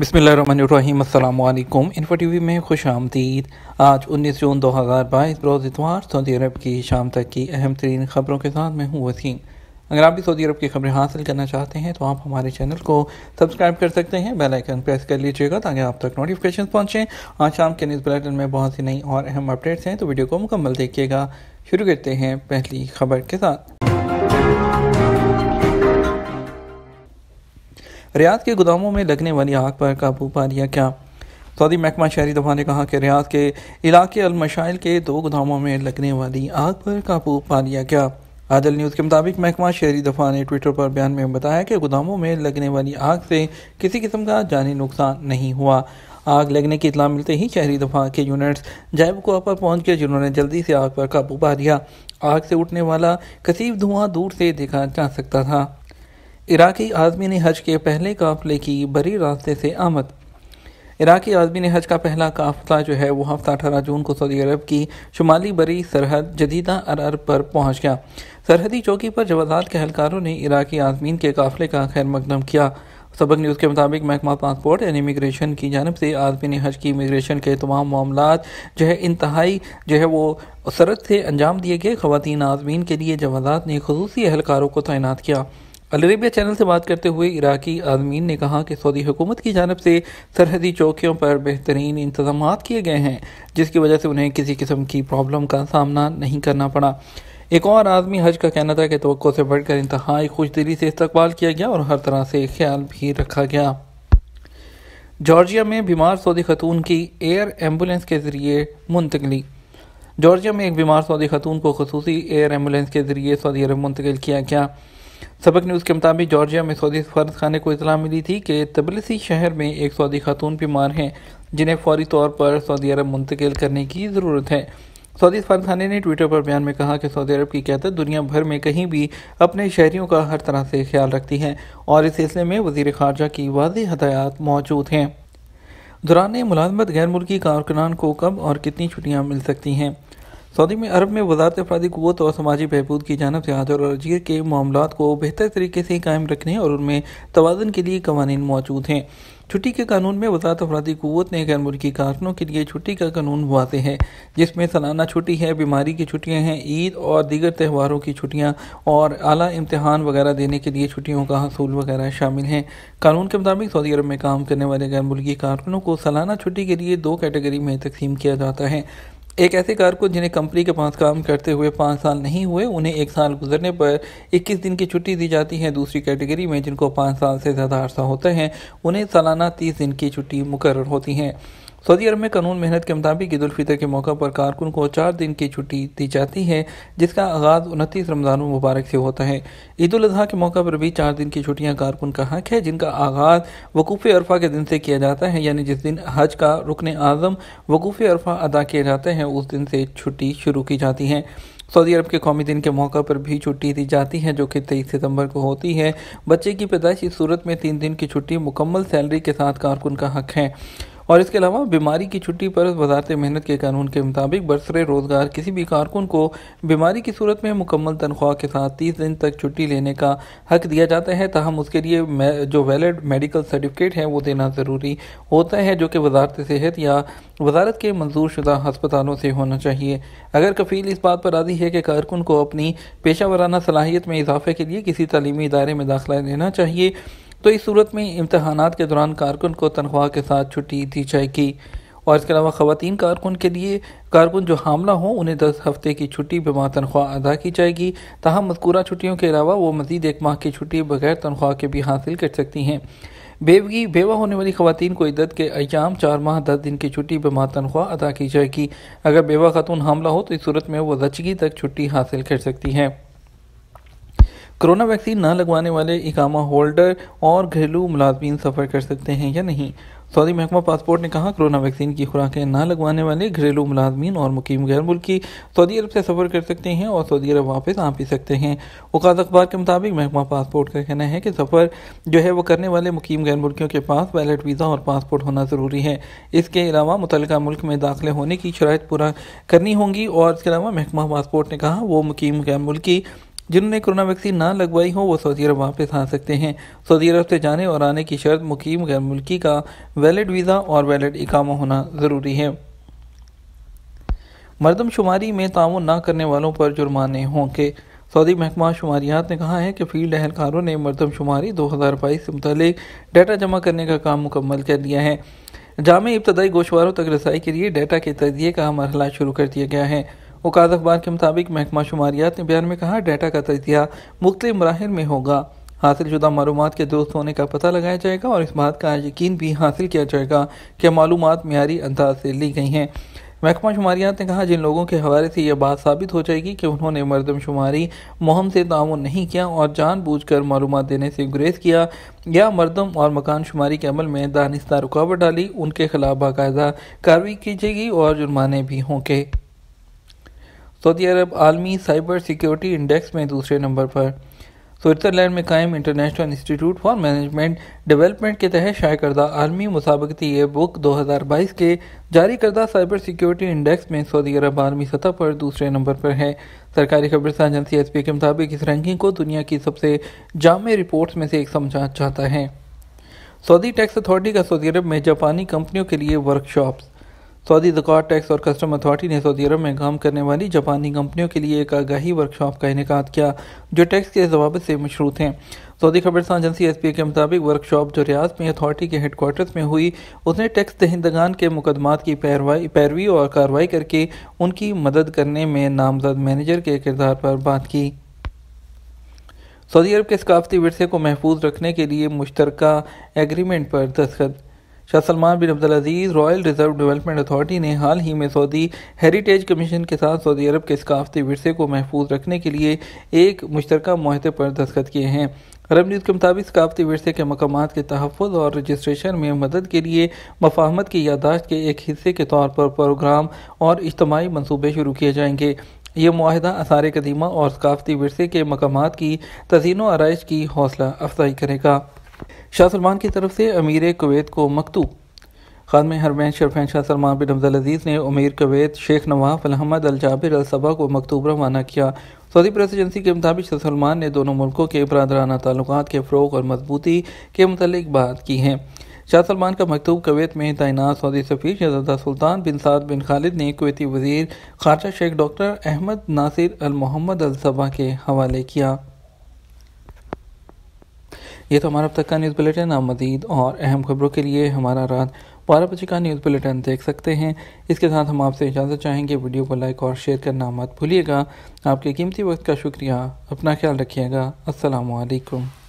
बसमीम अल्लाम info T V में खुश आमदीद आज उन्नीस जून दो हज़ार बाईस रोज़ इतवार सऊदी अरब की शाम तक की अहम तरीन खबरों के साथ मैं हूँ वसीम अगर आप भी सऊदी अरब की खबरें हासिल करना चाहते हैं तो आप हमारे चैनल को सब्सक्राइब कर सकते हैं बेल आइकन प्रेस कर लीजिएगा ताकि आप तक नोटिफिकेशन पहुँचें आज शाम के न्यूज़ बुलेटिन में बहुत सी नई और अहम अपडेट्स हैं तो वीडियो को मुकम्मल देखिएगा शुरू करते हैं पहली खबर के साथ रियाद के गोदामों में लगने वाली आग पर काबू पा लिया क्या सऊदी महकमा शहरी दफा ने कहा कि रियाद के इलाके अलमशाइल के दो गोदामों में लगने वाली आग पर काबू पा लिया क्या आदल न्यूज़ के मुताबिक महकमा शहरी दफा ने ट्विटर पर बयान में बताया कि गोदामों में लगने वाली आग से किसी किस्म का जानी नुकसान नहीं हुआ आग लगने की इतला मिलते ही शहरी दफा के यूनिट्स जैब को पर पहुंच गए जिन्होंने जल्दी से आग पर काबू पा लिया आग से उठने वाला कसीब धुआं दूर से देखा जा सकता था इराकी आदमी ने हज के पहले काफिले की बरी रास्ते से आमद इराकी आदमी ने हज का पहला काफिला जो है वो हफ्ता अठारह जून को सऊदी अरब की शुमाली बरी सरहद जदीदा अरब पर पहुंच गया सरहदी चौकी पर जवाजात के अहलकारों ने इराकी आदमीन के काफिले का खैर मकदम किया सबक न्यूज़ के मुताबिक महकमा पासपोर्ट एंड इमिग्रेशन की जानब से आदमी ने हज की इमिग्रेशन के तमाम मामला जो है इंतहाई जो है वो सरहद से अंजाम दिए गए ख़वान आजमीन के लिए जवाजात ने खसूसी अहलकारों को तैनात किया अलरेबिया चैनल से बात करते हुए इराकी आज़मीन ने कहा कि सऊदी हुकूमत की जानब से सरहदी चौकियों पर बेहतरीन इंतजाम किए गए हैं जिसकी वजह से उन्हें किसी किस्म की प्रॉब्लम का सामना नहीं करना पड़ा एक और आदमी हज का कहना था कि तो से बढ़कर इंतहाई खुश दिली से इस्तकबाल किया गया और हर तरह से ख्याल भी रखा गया जॉर्जिया में बीमार सऊदी खतून की एयर एम्बुलेंस के ज़रिए मुंतकली जॉर्जिया में एक बीमार सऊदी खतून को खसूसी एयर एम्बुलेंस के ज़रिए सऊदी अरब मुंतकिल किया गया सबक न्यूज़ के मुताबिक जॉर्जिया में सऊदी खाना को इतला मिली थी कि तबलसी शहर में एक सऊदी खातून बीमार हैं जिन्हें फौरी तौर पर सऊदी अरब मुंतकिल करने की ज़रूरत है सऊदी खाना ने ट्विटर पर बयान में कहा कि सऊदी अरब की क्यादत दुनिया भर में कहीं भी अपने शहरीों का हर तरह से ख्याल रखती है और इस सिलसिले में वजीर खारजा की वाज हदायत मौजूद हैं दौरान मुलाजमत गैर मुल्की कारकुनान को कब और कितनी छुट्टियाँ मिल सकती हैं सऊदी में अरब में वजारत अफराधी कुत और समाजी बहबूद की जानब से हाजिर और अजीर के मामला को बेहतर तरीके से कायम रखने और उनमें तोज़न के लिए कवानीन मौजूद हैं छुट्टी के कानून में वजारत अफराधी कुत ने गैर मुल्की कारकुनों के लिए छुट्टी का कानून वाजे है जिसमें सालाना छुट्टी है बीमारी की छुट्टियाँ हैं ईद और दीगर त्यौहारों की छुट्टियाँ और अला इम्तहान वगैरह देने के लिए छुट्टियों का हसूल वगैरह शामिल हैं कानून के मुताबिक सऊदी अरब में काम करने वाले गैर मुल्की कारकुनों को सालाना छुट्टी के लिए दो कैटेगरी में तकसीम किया जाता है एक ऐसे कार को जिन्हें कंपनी के पास काम करते हुए पाँच साल नहीं हुए उन्हें एक साल गुजरने पर 21 दिन की छुट्टी दी जाती है दूसरी कैटेगरी में जिनको पाँच साल से ज़्यादा अर्सा होता है उन्हें सालाना 30 दिन की छुट्टी मुकर होती है सऊदी अरब में कानून मेहनत के मुताबिक ईद उलफ़ितर के मौका पर कारकुन को चार दिन की छुट्टी दी जाती है जिसका आगाज़ उनतीस रमज़ान मुबारक से होता है ईद अजी के मौका पर भी चार दिन की छुट्टियाँ कारकुन का हक है जिनका आगाज़ वकूफ़ अरफा के दिन से किया जाता है यानी जिस दिन हज का रुकन आज़म वकूफ़ अरफा अदा किए जाते हैं उस दिन से छुट्टी शुरू की जाती है सऊदी अरब के कौमी दिन के मौका पर भी छुट्टी दी जाती है जो कि तेईस सितंबर को होती है बच्चे की पैदाइश इस सूरत में तीन दिन की छुट्टी मुकम्मल सैलरी के साथ कारकुन का हक है और इसके अलावा बीमारी की छुट्टी पर वजारत मेहनत के कानून के मुताबिक बरसरे रोज़गार किसी भी कारकुन को बीमारी की सूरत में मुकम्मल तनख्वाह के साथ तीस दिन तक छुट्टी लेने का हक दिया जाता है तहम उसके लिए जो वैलड मेडिकल सर्टिफिकेट है वो देना ज़रूरी होता है जो कि वजारत सेहत या वजारत के मंजूर शुदा हस्पतालों से होना चाहिए अगर कफील इस बात पर राजी है कि कारकुन को अपनी पेशा वाराना सलाहियत में इजाफे के लिए किसी तलीमी इदारे में दाखिला लेना चाहिए तो इस सूरत में इम्तहान के दौरान कारकुन को तनख्वाह के साथ छुट्टी दी जाएगी और इसके अलावा ख़वान कारकुन के लिए कारकुन जो हामला हो उन्हें दस हफ्ते की छुट्टी बेमाह तनख्वाह अदा की जाएगी तहम मذकूरा छुट्टियों के अलावा वो मज़ीद एक माह की छुट्टी बगैर तनख्वाह के भी हासिल कर सकती हैं बेवगी बेवा होने वाली खातन को इद्दत के अयाम चार माह दस दिन की छुट्टी बेमाह तनख्वाह अदा की जाएगी अगर बेवा खातून हमला हो तो इस सूरत में वो जचगी तक छुट्टी हासिल कर सकती हैं कोरोना वैक्सीन ना लगवाने वाले इकामा होल्डर और घरेलू मुलाजमीन सफ़र कर सकते हैं या नहीं सऊदी महकमा पासपोर्ट ने कहा कोरोना वैक्सीन की खुराकें ना लगवाने वाले घरेलू मुलाजमीन और मुकीम गैर मुल्की सऊदी अरब से सफ़र कर सकते हैं और सऊदी अरब वापस आ भी सकते हैं उकाज अखबार के मुताबिक महकमा पासपोर्ट का कहना है कि सफ़र जो है वो करने वाले मुकीम गैर मुल्कियों के पास वैलेट वीज़ा और पासपोर्ट होना ज़रूरी है इसके अलावा मुतल मुल्क में दाखिले होने की शरात पूरा करनी होंगी और इसके अलावा महकमा पासपोर्ट ने कहा वो मुकीम गैर मुल्की जिन्होंने कोरोना वैक्सीन ना लगवाई हो वो सऊदी अरब वापस आ सकते हैं सऊदी अरब से जाने और आने की शर्त मुकीम गैर मुल्की का वैलिड वीज़ा और वैलिड इकामा होना ज़रूरी है मरदमशुमारी में तावन ना करने वालों पर जुर्माने होंगे सऊदी महकमा शुमारियात ने कहा है कि फील्ड अहलकारों ने मरदमशुमारी दो हज़ार बाईस से मुतल डाटा जमा करने का काम मुकम्मल कर दिया है जाम इब्तदाई गोशवारों तक रसाई के लिए डाटा के तजिए का मरहला शुरू कर दिया गया है वकात अखबार के मुताबिक महकमा शुमारियात ने बयान में कहा डाटा का तजिया मुख्तु मराहल में होगा हासिल शुदा मालूम के दुरुस्त होने का पता लगाया जाएगा और इस बात का यकीन भी हासिल किया जाएगा कि मालूम मीरी अंदाज से ली गई हैं महकमा शुमारियात ने कहा जिन लोगों के हवाले से यह बात साबित हो जाएगी कि उन्होंने मरदमशुमारी मुहम से तावन नहीं किया और जान बूझ कर मालूम देने से गुरेज किया या मरदम और मकान शुमारी के अमल में दानिस्ता रुकावट डाली उनके खिलाफ बाकायदा कार्रवाई की जाएगी और जुर्माने भी होंगे सऊदी अरब आलमी साइबर सिक्योरिटी इंडेक्स में दूसरे नंबर पर स्विट्ज़रलैंड में कायम international institute for management development के तहत शाये करदा आलमी मुसाबकती ये बुक 2022 के जारी करदा साइबर सिक्योरिटी इंडेक्स में सऊदी अरब आलमी सतह पर दूसरे नंबर पर है सरकारी खबर एजेंसी एस के मुताबिक इस रैंकिंग को दुनिया की सबसे जामे रिपोर्ट्स में से एक समझा जाता है सऊदी टैक्स अथॉरिटी का सऊदी अरब में जापानी कंपनियों के लिए वर्कशॉप्स सऊदी रिकॉर्ड टैक्स और कस्टम अथॉरिटी ने सऊदी अरब में काम करने वाली जापानी कंपनियों के लिए एक आगाही वर्कशॉप का इनका किया जो टैक्स के जवाब से मशरूत हैं सऊदी खबरस्तान एजेंसी एस पी ए के मुताबिक वर्कशॉप जो रियाज में अथॉरिटी के हेडकोार्टर्स में हुई उसने टैक्स दहिंदगान के मुकदमात की पैरवाई पैरवी और कार्रवाई करके उनकी मदद करने में नामजद मैनेजर के किरदार पर बात की सऊदी अरब के सकाफती वरसे को महफूज रखने के लिए मुश्तरक एग्रीमेंट पर दस्तखत शाह Salman bin Abdul Aziz royal reserve development authority ने हाल ही में सऊदी हेरिटेज कमीशन के साथ सऊदी अरब के सकाफती वरसे को महफूज रखने के लिए एक मुश्तरक माहे पर दस्खत किए हैं अरब न्यूज़ के मुताबिक सकाफती वरसे के मकाम के तहफ़ और रजिस्ट्रेशन में मदद के लिए मफाहमत की यादाश्त के एक हिस्से के तौर पर प्रोग्राम और इज्तमी मनसूबे शुरू किए जाएंगे ये माहदा आसार कदीमा और सकाफती वरसे के मकाम की तजीनों आरइश की हौसला अफजाई करेगा शाह सलमान की तरफ से अमीर कुवैत को मकतूब खादम हरमैन शरफैन शाह सलमान बिन अब्दुल अजीज़ ने अमीर कवैत शेख नवाफ अलहमद अलजाबिर अलसभा को मकतूब रवाना किया सऊदी प्रेस एजेंसी के मुताबिक शाह सलमान ने दोनों मुल्कों के बरदराना ताल्लुक के फ़रोग और मजबूती के मतलब बात की है शाह सलमान का मकतूब कवैत में तैनात सऊदी सफी शहजादा Sultan bin Saad bin Khalid ने कुवैती वजीर खारजा शेख doctor Ahmed Nasser Al Alsabah के हवाले किया ये तो हमारा अब तक का न्यूज़ बुलेटिन आप मजीद और अहम खबरों के लिए हमारा रात बारह बजे का न्यूज़ बुलेटिन देख सकते हैं इसके साथ हम आपसे इजाज़त चाहेंगे वीडियो को लाइक और शेयर करना मत भूलिएगा आपके कीमती वक्त का शुक्रिया अपना ख्याल रखिएगा असलकम